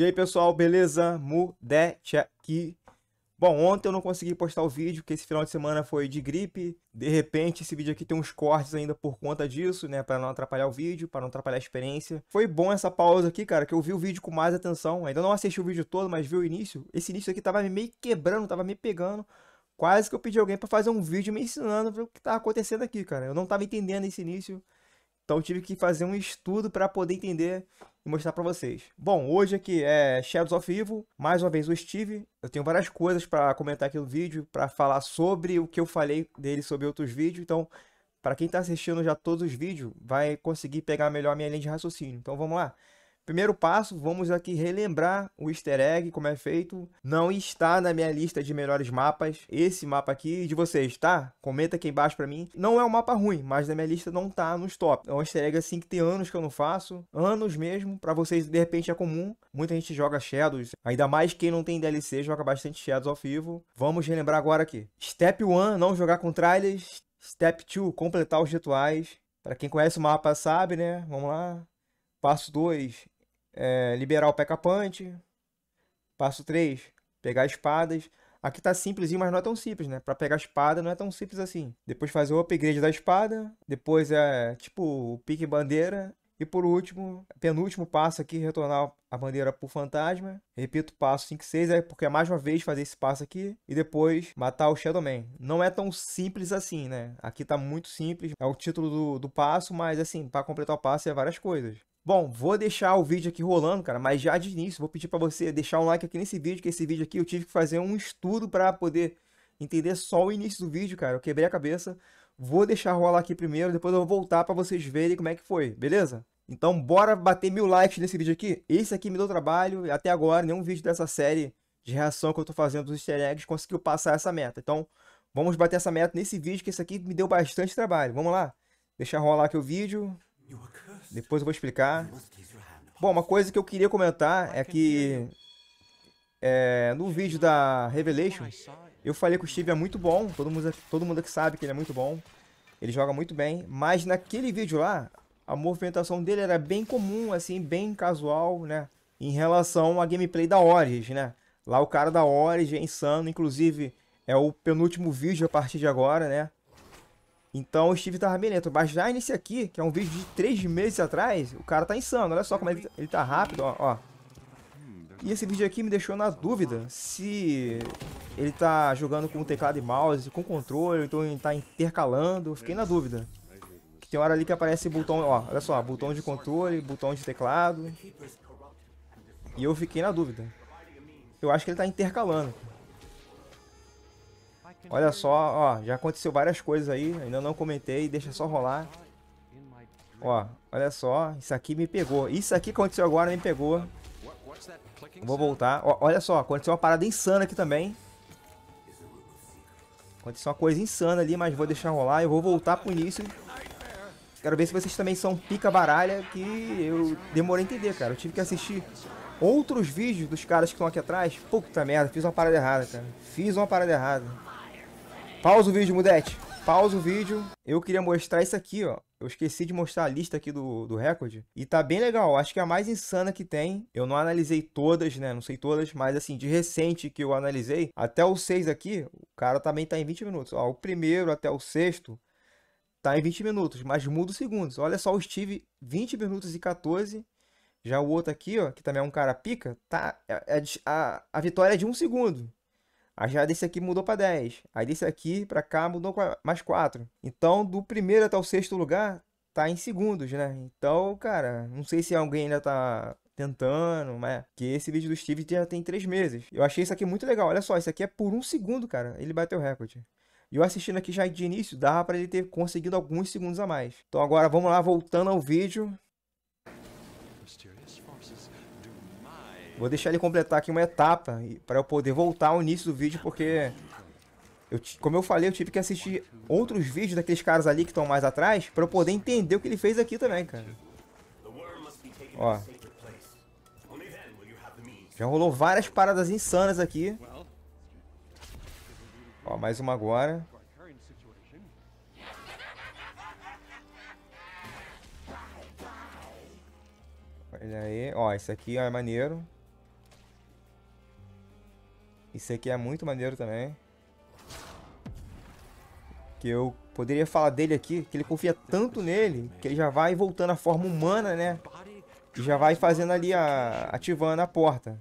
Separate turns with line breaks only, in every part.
E aí, pessoal, beleza? Mudete aqui. Bom, ontem eu não consegui postar o vídeo, porque esse final de semana foi de gripe. De repente, esse vídeo aqui tem uns cortes ainda por conta disso, né? Para não atrapalhar o vídeo, para não atrapalhar a experiência. Foi bom essa pausa aqui, cara, que eu vi o vídeo com mais atenção. Ainda não assisti o vídeo todo, mas vi o início. Esse início aqui tava me meio quebrando, tava me pegando. Quase que eu pedi alguém para fazer um vídeo me ensinando o que tava tá acontecendo aqui, cara. Eu não tava entendendo esse início. Então eu tive que fazer um estudo para poder entender e mostrar para vocês. Bom, hoje aqui é Shadows of Evil, mais uma vez o Steve. Eu tenho várias coisas para comentar aqui no vídeo, para falar sobre o que eu falei dele sobre outros vídeos. Então, para quem está assistindo já todos os vídeos, vai conseguir pegar melhor a minha linha de raciocínio. Então vamos lá. Primeiro passo, vamos aqui relembrar o easter egg, como é feito. Não está na minha lista de melhores mapas. Esse mapa aqui de vocês, tá? Comenta aqui embaixo pra mim. Não é um mapa ruim, mas na minha lista não tá nos top. É um easter egg assim que tem anos que eu não faço. Anos mesmo. Pra vocês, de repente, é comum. Muita gente joga Shadows. Ainda mais quem não tem DLC, joga bastante Shadows ao vivo. Vamos relembrar agora aqui. Step 1, não jogar com trailers. Step 2, completar os rituais. Pra quem conhece o mapa sabe, né? Vamos lá. Passo 2, é, liberar o P.K. Punch. Passo 3, pegar espadas. Aqui tá simplesinho, mas não é tão simples, né? Pra pegar a espada não é tão simples assim. Depois fazer o upgrade da espada. Depois é tipo o pique bandeira. E por último, penúltimo passo aqui, retornar a bandeira pro fantasma. Repito, passo 5 e 6, é porque é mais uma vez fazer esse passo aqui. E depois matar o Man. Não é tão simples assim, né? Aqui tá muito simples. É o título do, do passo, mas assim, para completar o passo é várias coisas. Bom, vou deixar o vídeo aqui rolando, cara, mas já de início vou pedir para você deixar um like aqui nesse vídeo, que esse vídeo aqui eu tive que fazer um estudo para poder entender só o início do vídeo, cara. Eu quebrei a cabeça. Vou deixar rolar aqui primeiro, depois eu vou voltar para vocês verem como é que foi, beleza? Então bora bater mil likes nesse vídeo aqui. Esse aqui me deu trabalho, até agora nenhum vídeo dessa série de reação que eu tô fazendo dos easter eggs conseguiu passar essa meta. Então vamos bater essa meta nesse vídeo, que esse aqui me deu bastante trabalho. Vamos lá, deixar rolar aqui o vídeo. Depois eu vou explicar. Bom, uma coisa que eu queria comentar é que é, no vídeo da Revelation, eu falei que o Steve é muito bom, todo mundo, todo mundo que sabe que ele é muito bom, ele joga muito bem, mas naquele vídeo lá, a movimentação dele era bem comum, assim, bem casual, né, em relação à gameplay da Origin, né. Lá o cara da Origin é insano, inclusive é o penúltimo vídeo a partir de agora, né, então o Steve tava bem lento. Mas já nesse aqui, que é um vídeo de 3 meses atrás, o cara tá insano. Olha só como ele, ele tá rápido, ó, ó. E esse vídeo aqui me deixou na dúvida se ele tá jogando com teclado e mouse, com controle, então ele tá intercalando. Fiquei na dúvida. Que tem hora ali que aparece botão, ó, olha só, botão de controle, botão de teclado. E eu fiquei na dúvida. Eu acho que ele tá intercalando. Olha só, ó, já aconteceu várias coisas aí, ainda não comentei, deixa só rolar. Ó, olha só, isso aqui me pegou. Isso aqui aconteceu agora me pegou. Vou voltar. Ó, olha só, aconteceu uma parada insana aqui também. Aconteceu uma coisa insana ali, mas vou deixar rolar. Eu vou voltar pro início. Quero ver se vocês também são pica baralha, que eu demorei a entender, cara. Eu tive que assistir outros vídeos dos caras que estão aqui atrás. Puta merda, fiz uma parada errada, cara. Fiz uma parada errada. Pausa o vídeo, Mudete. Pausa o vídeo. Eu queria mostrar isso aqui, ó. Eu esqueci de mostrar a lista aqui do, do recorde. E tá bem legal. Acho que é a mais insana que tem. Eu não analisei todas, né? Não sei todas, mas assim, de recente que eu analisei, até o 6 aqui, o cara também tá em 20 minutos. Ó, o primeiro até o sexto tá em 20 minutos, mas muda os segundos. Olha só, o Steve, 20 minutos e 14. Já o outro aqui, ó, que também é um cara pica, tá. A, é, é a, a vitória é de um segundo. Aí já desse aqui mudou para 10. Aí desse aqui para cá mudou mais 4. Então, do primeiro até o sexto lugar, tá em segundos, né? Então, cara, não sei se alguém ainda tá tentando, mas né? que esse vídeo do Steve já tem 3 meses. Eu achei isso aqui muito legal. Olha só, isso aqui é por um segundo, cara. Ele bateu o recorde. E eu assistindo aqui já de início, dava para ele ter conseguido alguns segundos a mais. Então agora vamos lá, voltando ao vídeo. Vou deixar ele completar aqui uma etapa para eu poder voltar ao início do vídeo, porque... Eu, como eu falei, eu tive que assistir outros vídeos daqueles caras ali que estão mais atrás para eu poder entender o que ele fez aqui também, cara. Ó. Já rolou várias paradas insanas aqui. Ó, mais uma agora. Olha aí. Ó, esse aqui ó, é maneiro. Isso aqui é muito maneiro também. Que eu poderia falar dele aqui, que ele confia tanto nele, que ele já vai voltando à forma humana, né? E já vai fazendo ali, a, ativando a porta.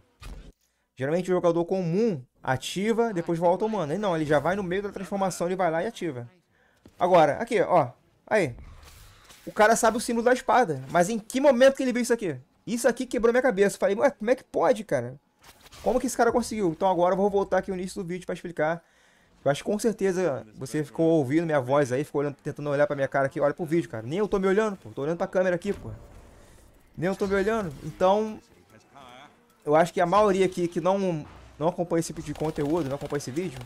Geralmente o jogador comum ativa, depois volta humano. Ele não, ele já vai no meio da transformação, ele vai lá e ativa. Agora, aqui, ó. Aí. O cara sabe o símbolo da espada, mas em que momento que ele viu isso aqui? Isso aqui quebrou minha cabeça. Falei, ué, como é que pode, cara? Como que esse cara conseguiu? Então agora eu vou voltar aqui no início do vídeo para explicar. Eu acho que com certeza você ficou ouvindo minha voz aí, ficou olhando, tentando olhar pra minha cara aqui. Olha pro vídeo, cara. Nem eu tô me olhando, pô. Tô olhando pra câmera aqui, pô. Nem eu tô me olhando. Então, eu acho que a maioria aqui que não, não acompanha esse tipo de conteúdo, não acompanha esse vídeo,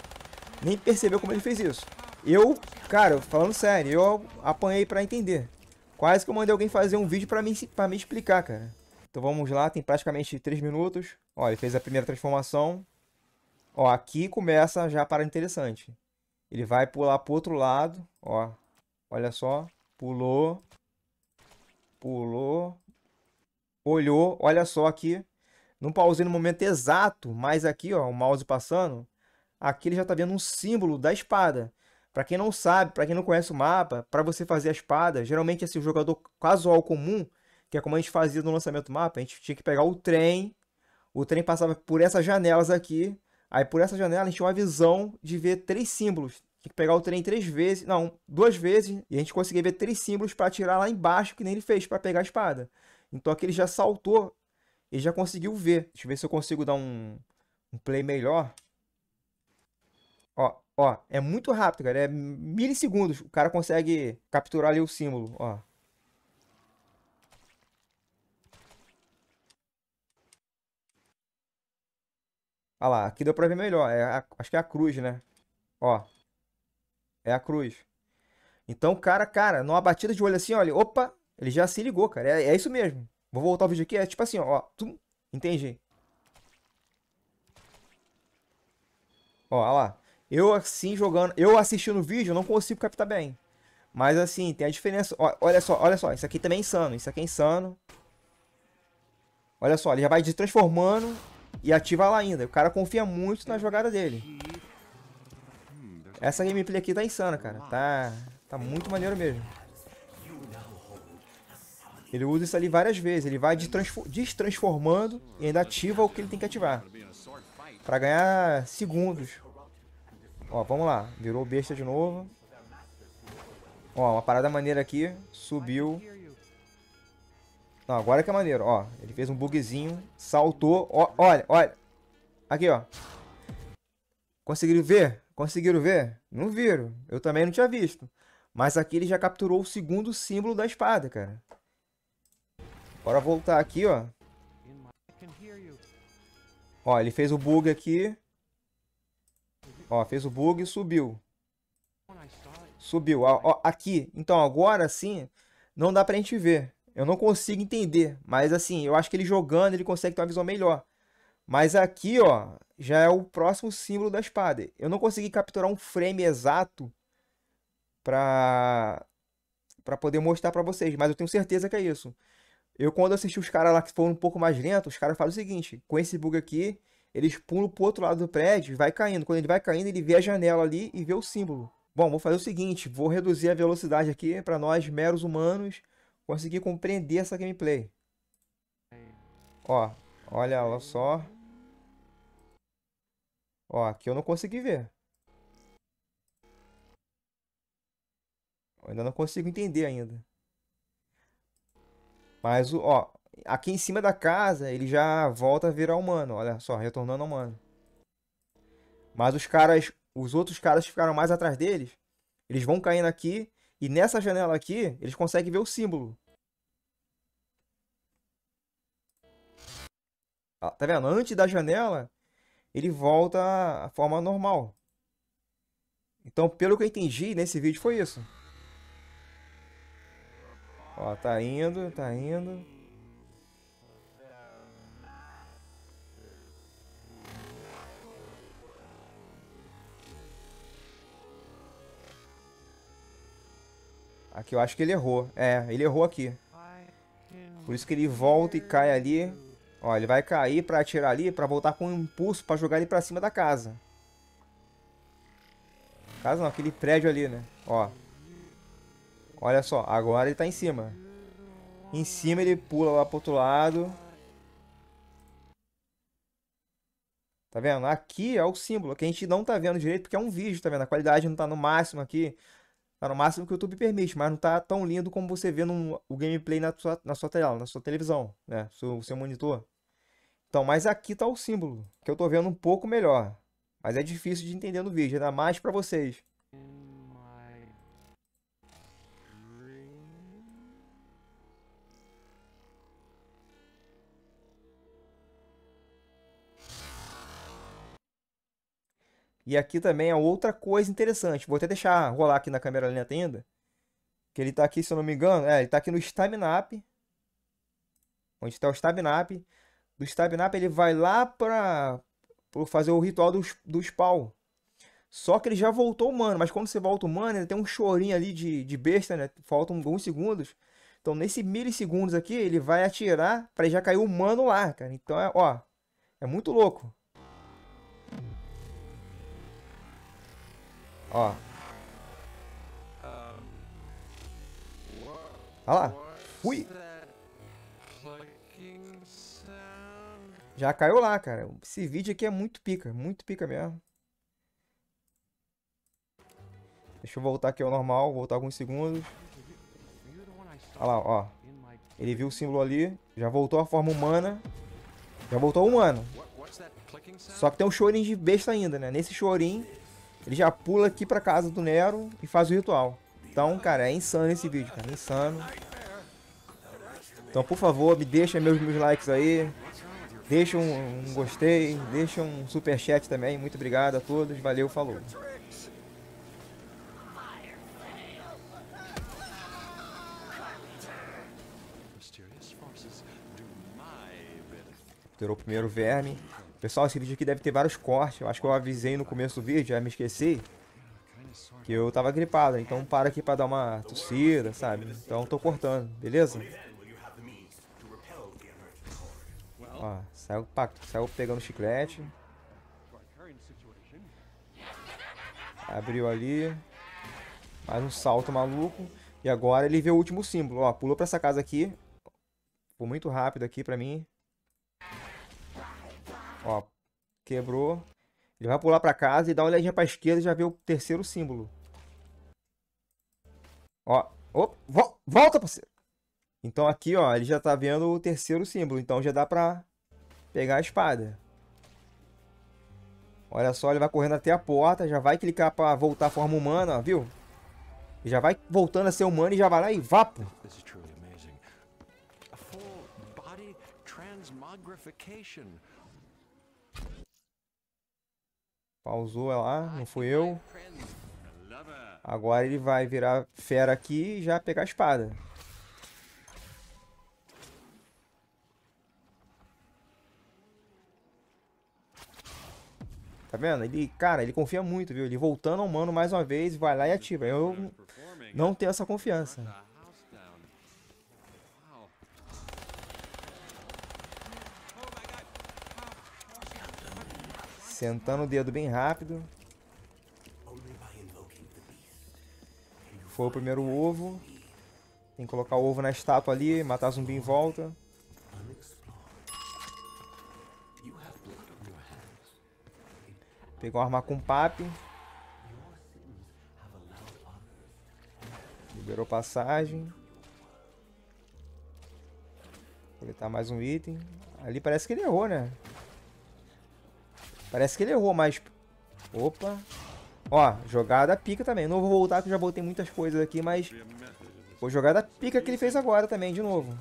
nem percebeu como ele fez isso. Eu, cara, falando sério, eu apanhei pra entender. Quase que eu mandei alguém fazer um vídeo pra me, pra me explicar, cara. Então vamos lá, tem praticamente 3 minutos. Ó, ele fez a primeira transformação. Ó, aqui começa já a parada interessante. Ele vai pular pro outro lado, ó. Olha só, pulou. Pulou. Olhou, olha só aqui. Não pausei no momento exato, mas aqui, ó, o mouse passando, aqui ele já tá vendo um símbolo da espada. Para quem não sabe, para quem não conhece o mapa, para você fazer a espada, geralmente esse assim, jogador casual comum que é como a gente fazia no lançamento do mapa, a gente tinha que pegar o trem, o trem passava por essas janelas aqui, aí por essa janela a gente tinha uma visão de ver três símbolos. Tinha que pegar o trem três vezes, não, duas vezes, e a gente conseguia ver três símbolos para atirar lá embaixo, que nem ele fez, para pegar a espada. Então aqui ele já saltou, ele já conseguiu ver. Deixa eu ver se eu consigo dar um, um play melhor. Ó, ó, é muito rápido, cara, é milissegundos. O cara consegue capturar ali o símbolo, ó. Olha lá, aqui deu pra ver melhor. É a, acho que é a cruz, né? Ó. É a cruz. Então, cara, cara, numa batida de olho assim, olha, opa, ele já se ligou, cara. É, é isso mesmo. Vou voltar o vídeo aqui, é tipo assim, ó. Tum, entendi. Ó, olha lá. Eu assim jogando, eu assistindo o vídeo, não consigo captar bem. Mas assim, tem a diferença. Ó, olha só, olha só, isso aqui também é insano. Isso aqui é insano. Olha só, ele já vai se transformando. E ativa lá ainda. O cara confia muito na jogada dele. Essa gameplay aqui tá insana, cara. Tá, tá muito maneiro mesmo. Ele usa isso ali várias vezes. Ele vai destransformando e ainda ativa o que ele tem que ativar. Pra ganhar segundos. Ó, vamos lá. Virou besta de novo. Ó, uma parada maneira aqui. Subiu. Não, agora que é maneiro, ó. Ele fez um bugzinho, saltou. Ó, olha, olha. Aqui, ó. Conseguiram ver? Conseguiram ver? Não viram. Eu também não tinha visto. Mas aqui ele já capturou o segundo símbolo da espada, cara. Bora voltar aqui, ó. Ó, ele fez o bug aqui. Ó, fez o bug e subiu. Subiu, ó, ó aqui. Então agora sim, não dá pra gente ver. Eu não consigo entender, mas assim, eu acho que ele jogando, ele consegue ter uma visão melhor. Mas aqui, ó, já é o próximo símbolo da espada. Eu não consegui capturar um frame exato pra, pra poder mostrar pra vocês, mas eu tenho certeza que é isso. Eu, quando assisti os caras lá que foram um pouco mais lentos, os caras falam o seguinte, com esse bug aqui, eles pulam pro outro lado do prédio e vai caindo. Quando ele vai caindo, ele vê a janela ali e vê o símbolo. Bom, vou fazer o seguinte, vou reduzir a velocidade aqui para nós, meros humanos, conseguir compreender essa gameplay. Ó, olha ela só. Ó, aqui eu não consegui ver. Eu ainda não consigo entender ainda. Mas, ó, aqui em cima da casa ele já volta a virar humano. Olha só, retornando humano. Mas os caras, os outros caras que ficaram mais atrás deles, eles vão caindo aqui e nessa janela aqui, eles conseguem ver o símbolo. Ah, tá vendo? Antes da janela, ele volta à forma normal. Então, pelo que eu entendi nesse vídeo, foi isso. Ó, tá indo, tá indo. Aqui, eu acho que ele errou. É, ele errou aqui. Por isso que ele volta e cai ali. Ó, ele vai cair pra atirar ali, pra voltar com um impulso pra jogar ele pra cima da casa. Casa não, aquele prédio ali, né? Ó. Olha só, agora ele tá em cima. Em cima ele pula lá pro outro lado. Tá vendo? Aqui é o símbolo, que a gente não tá vendo direito porque é um vídeo, tá vendo? A qualidade não tá no máximo aqui. Tá no máximo que o YouTube permite, mas não tá tão lindo como você vê no, o gameplay na sua, na sua tela, na sua televisão, né? Seu, seu monitor. Então, mas aqui tá o símbolo, que eu tô vendo um pouco melhor. Mas é difícil de entender no vídeo, ainda mais para vocês. E aqui também é outra coisa interessante. Vou até deixar rolar aqui na câmera lenta ainda. Que ele está aqui, se eu não me engano, é, ele está aqui no Stamina Onde está o Stamina Do Stamina ele vai lá para fazer o ritual do, do spawn. Só que ele já voltou humano, mas quando você volta humano, ele tem um chorinho ali de, de besta, né? Faltam alguns segundos. Então, nesse milissegundos aqui, ele vai atirar para já cair humano lá, cara. Então, é, ó, é muito louco. Ó. Olha lá. Ui! Já caiu lá, cara. Esse vídeo aqui é muito pica, muito pica mesmo. Deixa eu voltar aqui ao normal, voltar alguns segundos. Olha lá, ó. Ele viu o símbolo ali, já voltou à forma humana. Já voltou humano. Só que tem um chorinho de besta ainda, né? Nesse chorinho, ele já pula aqui pra casa do Nero e faz o ritual. Então, cara, é insano esse vídeo, cara. É insano. Então, por favor, me deixa meus, meus likes aí. Deixa um, um gostei. Deixa um super chat também. Muito obrigado a todos. Valeu, falou. Tirou o primeiro verme. Pessoal, esse vídeo aqui deve ter vários cortes. Eu acho que eu avisei no começo do vídeo, já me esqueci. Que eu tava gripado, então para aqui pra dar uma tossida, sabe? Então tô cortando, beleza? Ó, saiu, saiu pegando chiclete. Abriu ali. Mais um salto maluco. E agora ele vê o último símbolo, ó. Pulou pra essa casa aqui. Foi muito rápido aqui pra mim. Ó, quebrou. Ele vai pular para casa e dá uma olhadinha para esquerda e já vê o terceiro símbolo. Ó, op, vo, volta, parceiro. Então aqui, ó, ele já tá vendo o terceiro símbolo. Então já dá pra pegar a espada. Olha só, ele vai correndo até a porta. Já vai clicar pra voltar à forma humana, ó, viu? Já vai voltando a ser humano e já vai lá e vapo. transmogrificação Pausou lá, ah, não fui eu. Agora ele vai virar fera aqui e já pegar a espada. Tá vendo? Ele, cara, ele confia muito, viu? Ele voltando ao mano mais uma vez, vai lá e ativa. Eu não tenho essa confiança. Sentando o dedo bem rápido. Foi o primeiro ovo. Tem que colocar o ovo na estátua ali, matar zumbi em volta. Pegou uma arma com papi. Liberou passagem. Coletar mais um item. Ali parece que ele errou, né? Parece que ele errou, mas... Opa. Ó, jogada pica também. Não vou voltar, que eu já botei muitas coisas aqui, mas... Foi jogada pica que ele fez agora também, de novo.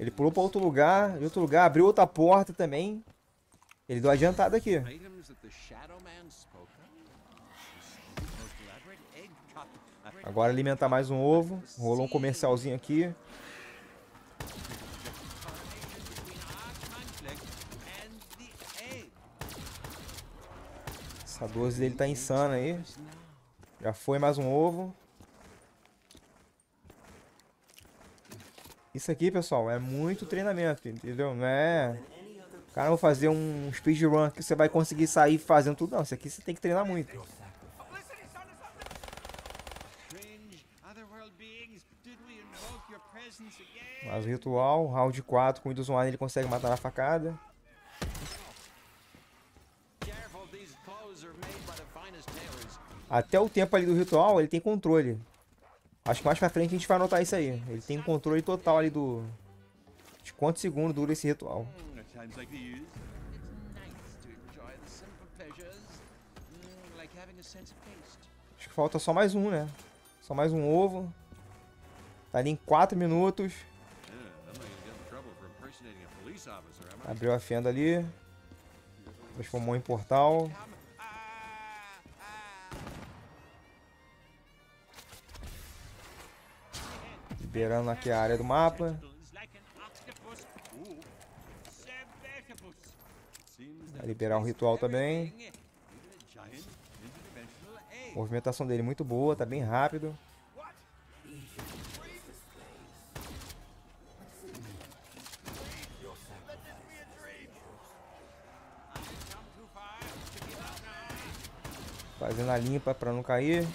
Ele pulou para outro lugar, de outro lugar, abriu outra porta também. Ele deu adiantado aqui. Agora alimentar mais um ovo. Rolou um comercialzinho aqui. Nossa, a 12 dele tá insana aí. Já foi mais um ovo. Isso aqui, pessoal, é muito treinamento, entendeu? Não é... Cara, vou fazer um speedrun que você vai conseguir sair fazendo tudo. Não, isso aqui você tem que treinar muito. Mas o ritual, round 4 com o Windows Online ele consegue matar na facada. Até o tempo ali do ritual, ele tem controle. Acho que mais pra frente a gente vai anotar isso aí. Ele tem controle total ali do... De quantos segundos dura esse ritual. Hum, mm, Acho que falta só mais um, né? Só mais um ovo. Tá ali em 4 minutos. Abriu a fenda ali. Transformou em portal. Liberando aqui a área do mapa. Vai liberar um ritual também. movimentação dele muito boa, tá bem rápido. Fazendo a limpa para não cair.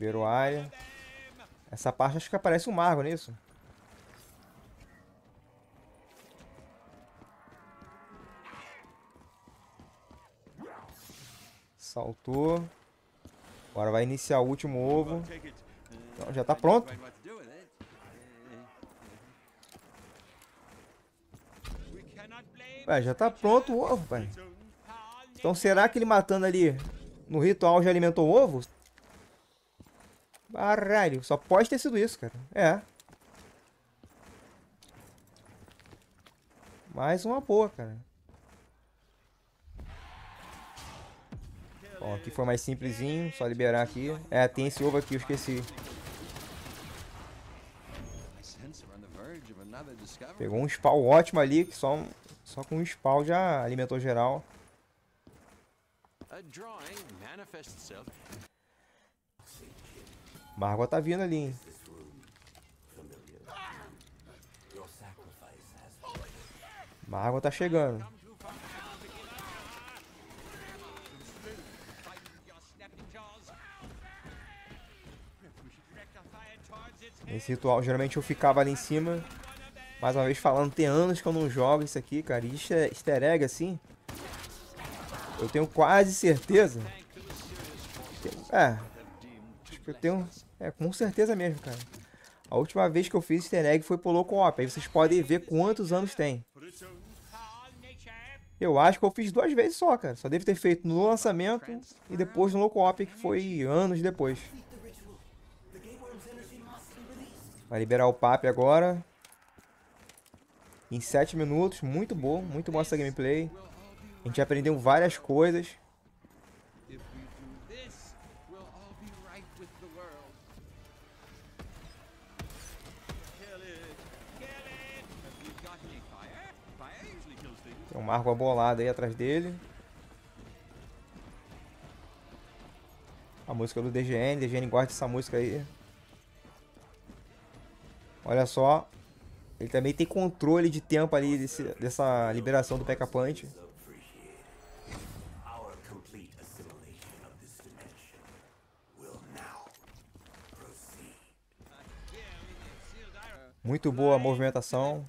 Liberou a área. Essa parte acho que aparece um mago nisso. É Saltou. Agora vai iniciar o último ovo. Então, já está pronto. Ué, já está pronto o ovo, pai. Então será que ele matando ali no ritual já alimentou o ovo? Baralho, só pode ter sido isso, cara. É. Mais uma boa, cara. Bom, aqui foi mais simplesinho, só liberar aqui. É, tem esse ovo aqui, eu esqueci. Pegou um spawn ótimo ali, que só, só com um spawn já alimentou geral. Margot tá vindo ali, hein? Margot tá chegando. Esse ritual, geralmente eu ficava ali em cima. Mais uma vez falando, tem anos que eu não jogo isso aqui, cara. E isso é easter é egg, assim. Eu tenho quase certeza. É, eu tenho. É, com certeza mesmo, cara. A última vez que eu fiz easter egg foi pro Loco Op. Aí vocês podem ver quantos anos tem. Eu acho que eu fiz duas vezes só, cara. Só devo ter feito no lançamento e depois no Loco Op, que foi anos depois. Vai liberar o papo agora. Em 7 minutos. Muito bom, muito bom essa gameplay. A gente aprendeu várias coisas. Tem uma árvore bolada aí atrás dele. A música do DGN. DGN guarda essa música aí. Olha só. Ele também tem controle de tempo ali desse, dessa liberação do P.K. Punch. Muito boa a movimentação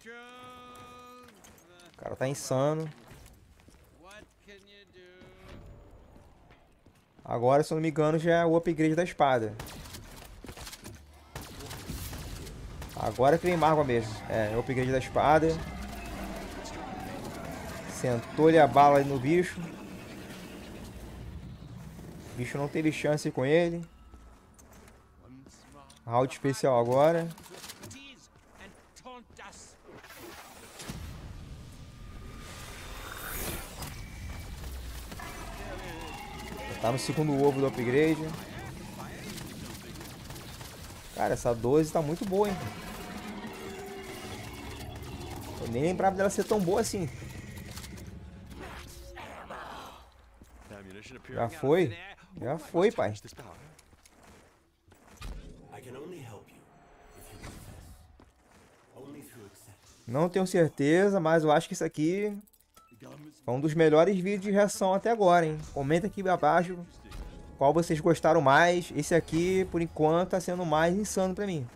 cara tá insano. Agora, se eu não me engano, já é o upgrade da espada. Agora que vem Margua mesmo. É, é upgrade da espada. Sentou-lhe a bala no bicho. O bicho não teve chance com ele. Round especial agora. no segundo ovo do upgrade. Cara, essa 12 tá muito boa, hein? Eu nem lembrava dela ser tão boa assim. Já foi? Já foi, pai. Não tenho certeza, mas eu acho que isso aqui foi é um dos melhores vídeos de reação até agora, hein? Comenta aqui abaixo qual vocês gostaram mais. Esse aqui, por enquanto, tá sendo mais insano pra mim.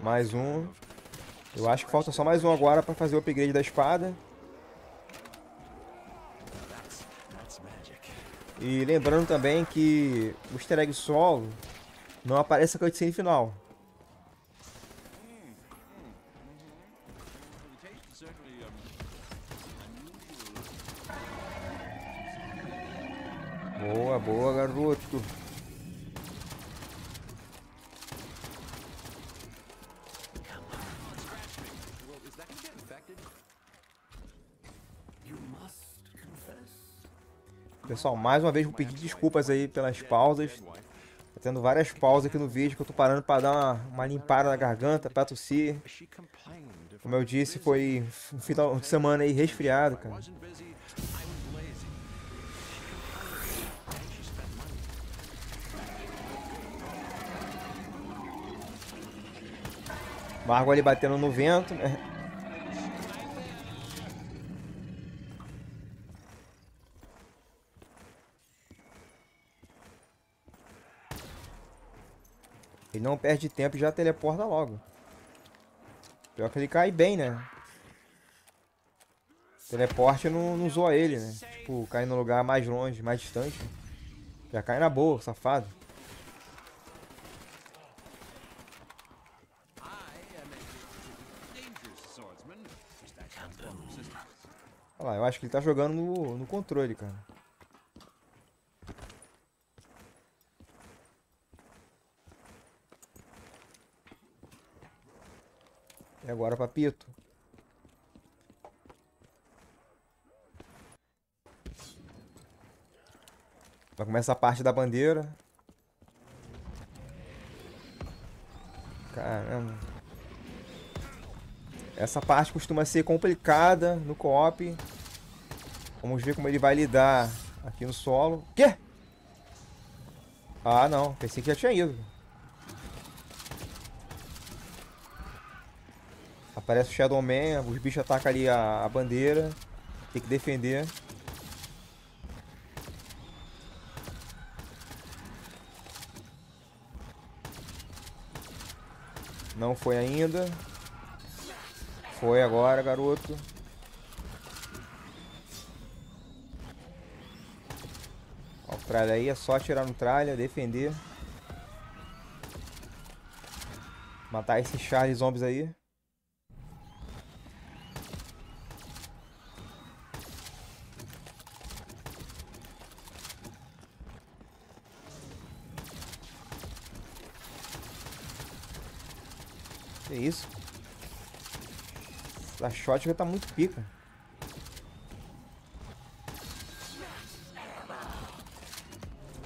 Mais um. Eu acho que falta só mais um agora para fazer o upgrade da espada. E lembrando também que o easter egg solo não aparece a cutscene final. Boa, boa, garoto. Pessoal, mais uma vez vou pedir desculpas aí pelas pausas. Tá tendo várias pausas aqui no vídeo que eu tô parando para dar uma, uma, limpada na garganta, pra tossir. Como eu disse, foi um final de semana aí resfriado, cara. Margo ali batendo no vento, né? E não perde tempo e já teleporta logo. Pior que ele cai bem, né? Teleporte não, não zoa ele, né? Tipo, cai no lugar mais longe, mais distante. Já cai na boa, safado. Olha lá, eu acho que ele tá jogando no, no controle, cara. E é agora, papito? Vai começar a parte da bandeira. Caramba. Essa parte costuma ser complicada no co-op. Vamos ver como ele vai lidar aqui no solo. Quê? Ah, não. Pensei que já tinha ido. Parece o Shadow Man, os bichos atacam ali a, a bandeira. Tem que defender. Não foi ainda. Foi agora, garoto. Ó, o tralha aí, é só atirar no tralha, defender. Matar esses Charles zombies aí. shotgun tá muito pica.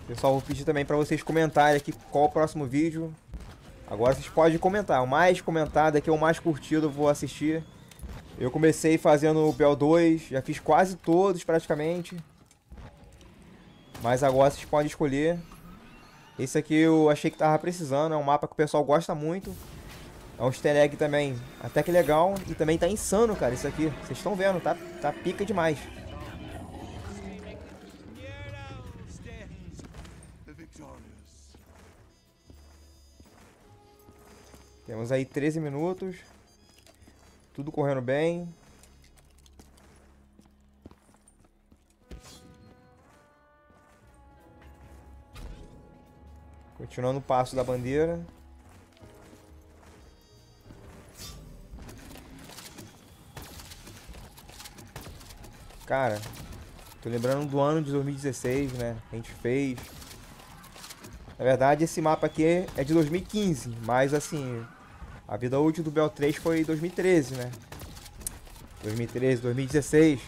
Pessoal, vou pedir também para vocês comentarem aqui qual o próximo vídeo. Agora vocês podem comentar. O mais comentado aqui é o mais curtido, eu vou assistir. Eu comecei fazendo o bl 2, já fiz quase todos praticamente. Mas agora vocês podem escolher. Esse aqui eu achei que tava precisando, é um mapa que o pessoal gosta muito. É um easter egg também, até que legal. E também tá insano, cara, isso aqui. Vocês estão vendo, tá, tá pica demais. Temos aí 13 minutos. Tudo correndo bem. Continuando o passo da bandeira. Cara, tô lembrando do ano de 2016, né? A gente fez. Na verdade, esse mapa aqui é, é de 2015, mas assim, a vida útil do Bel 3 foi 2013, né? 2013, 2016.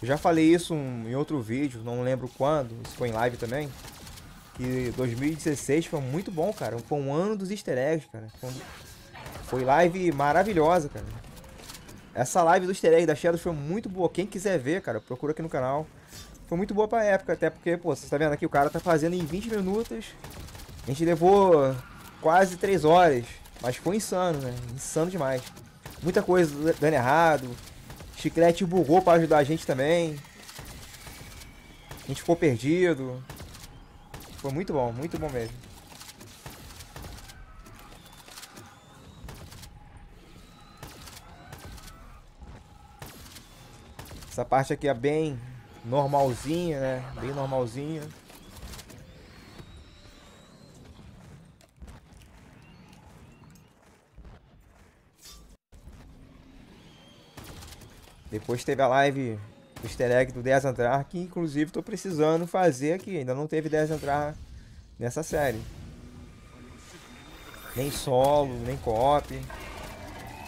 Eu já falei isso em outro vídeo, não lembro quando, isso foi em live também. Que 2016 foi muito bom, cara. Foi um ano dos easter eggs, cara. Foi live maravilhosa, cara. Essa live do easter egg da Shadows foi muito boa. Quem quiser ver, cara, procura aqui no canal. Foi muito boa pra época, até porque, pô, você tá vendo aqui, o cara tá fazendo em 20 minutos. A gente levou quase 3 horas. Mas foi insano, né? Insano demais. Muita coisa dando errado. Chiclete bugou pra ajudar a gente também. A gente ficou perdido. Foi muito bom, muito bom mesmo. Essa parte aqui é bem normalzinha, né? Bem normalzinha. Depois teve a live do easter egg do 10 entrar, que inclusive estou precisando fazer aqui. Ainda não teve 10 entrar nessa série. Nem solo, nem co-op.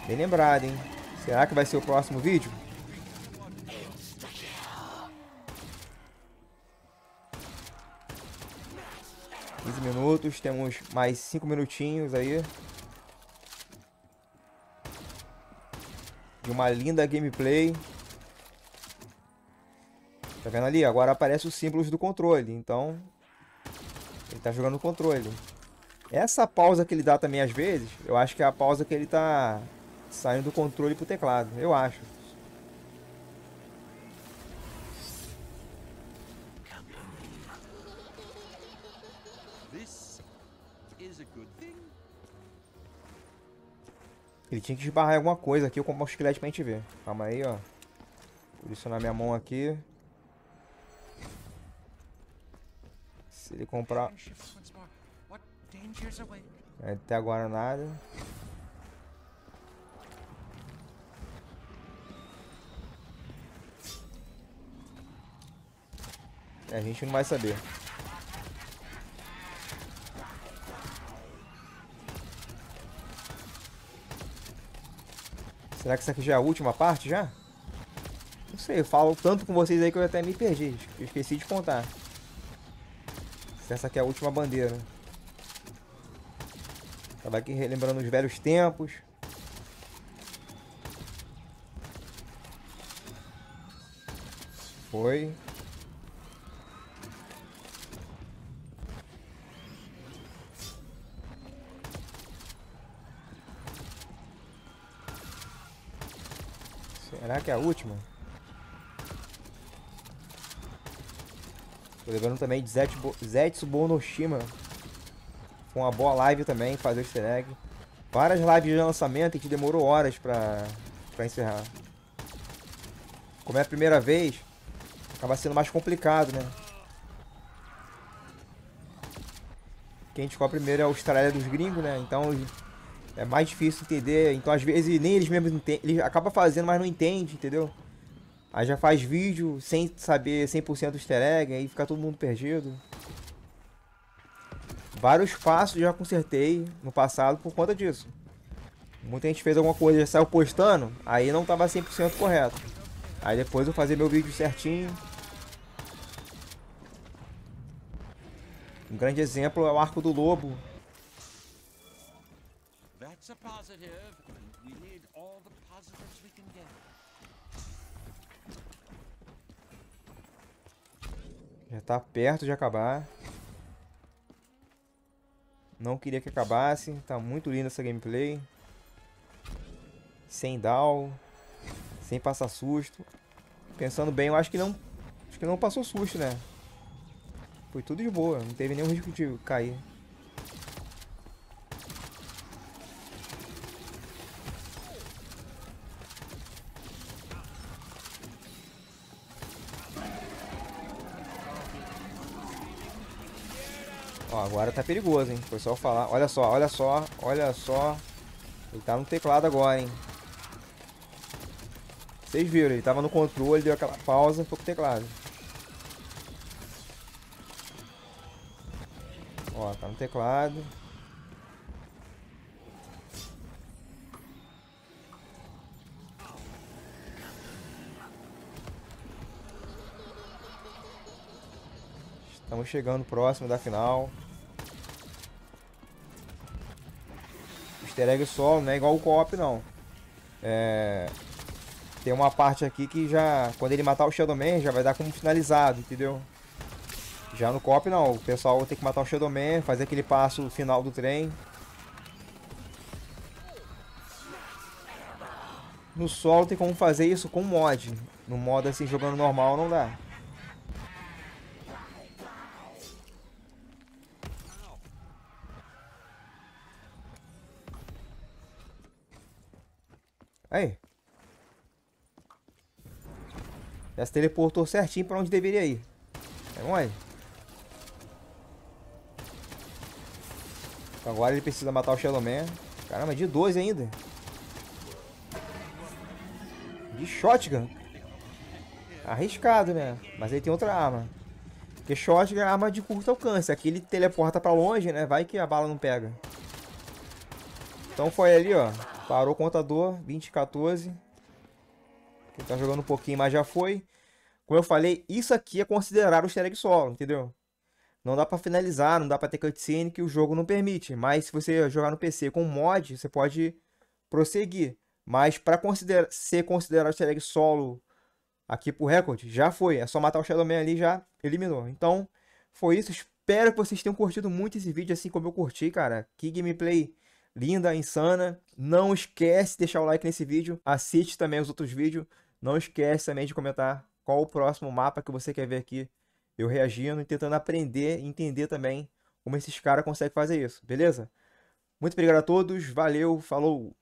Bem lembrado, hein? Será que vai ser o próximo vídeo? minutos, temos mais 5 minutinhos aí. De uma linda gameplay. Tá vendo ali? Agora aparece os símbolos do controle, então... Ele tá jogando o controle. Essa pausa que ele dá também às vezes, eu acho que é a pausa que ele tá saindo do controle pro teclado, eu acho. Ele tinha que esbarrar em alguma coisa aqui, eu comprar um esqueleto pra gente ver. Calma aí, ó. Posicionar minha mão aqui. Se ele comprar... até agora nada. É, a gente não vai saber. Será que isso aqui já é a última parte, já? Não sei, eu falo tanto com vocês aí que eu até me perdi. Esqueci de contar. Se essa aqui é a última bandeira. Tava aqui relembrando os velhos tempos. Foi. Será que é a última? Tô levando também de Zetsu Bonoshima. Com uma boa live também, fazer o easter egg. Várias lives de lançamento que demorou horas pra, pra encerrar. Como é a primeira vez, acaba sendo mais complicado, né? Quem descobre primeiro é a Austrália dos gringos, né? Então é mais difícil entender. Então, às vezes, nem eles mesmos entendem. Eles acabam fazendo, mas não entende, entendeu? Aí já faz vídeo sem saber 100% do easter egg, aí fica todo mundo perdido. Vários passos já consertei no passado por conta disso. Muita gente fez alguma coisa e saiu postando, aí não tava 100% correto. Aí depois eu fazer meu vídeo certinho. Um grande exemplo é o Arco do Lobo, That's a positive. We need all the positives we can get. Já está perto de acabar. Não queria que acabasse. Tá muito linda essa gameplay. Sem down. Sem passar susto. Pensando bem, eu acho que não. Acho que não passou susto, né? Foi tudo de boa. Não teve nenhum risco de cair. Agora tá perigoso, hein? Foi só falar. Olha só, olha só, olha só. Ele tá no teclado agora, hein? Vocês viram, ele tava no controle, deu aquela pausa, com o teclado. Ó, tá no teclado. Estamos chegando próximo da final. Easter egg solo, não é igual o co-op não. É... Tem uma parte aqui que já, quando ele matar o Shadowman, já vai dar como finalizado, entendeu? Já no co-op não, o pessoal tem que matar o Shadowman, fazer aquele passo final do trem. No solo tem como fazer isso com mod. No modo assim, jogando normal não dá. Já se teleportou certinho pra onde deveria ir. É mole? Então agora ele precisa matar o Shellowman. Caramba, é de 12 ainda. De shotgun. Arriscado, né? Mas ele tem outra arma. Porque shotgun é arma de curto alcance. Aqui ele teleporta pra longe, né? Vai que a bala não pega. Então foi ali, ó. Parou o contador. 20, 14 tá jogando um pouquinho mas já foi. Como eu falei, isso aqui é considerado o easter egg solo, entendeu? Não dá para finalizar, não dá para ter cutscene que o jogo não permite. Mas se você jogar no PC com mod, você pode prosseguir. Mas para ser considerado easter egg solo aqui pro recorde, já foi. É só matar o Man ali e já eliminou. Então, foi isso. Espero que vocês tenham curtido muito esse vídeo, assim como eu curti, cara. Que gameplay linda, insana. Não esquece de deixar o like nesse vídeo. Assiste também os outros vídeos. Não esquece também de comentar qual o próximo mapa que você quer ver aqui. Eu reagindo e tentando aprender e entender também como esses caras conseguem fazer isso, beleza? Muito obrigado a todos, valeu, falou!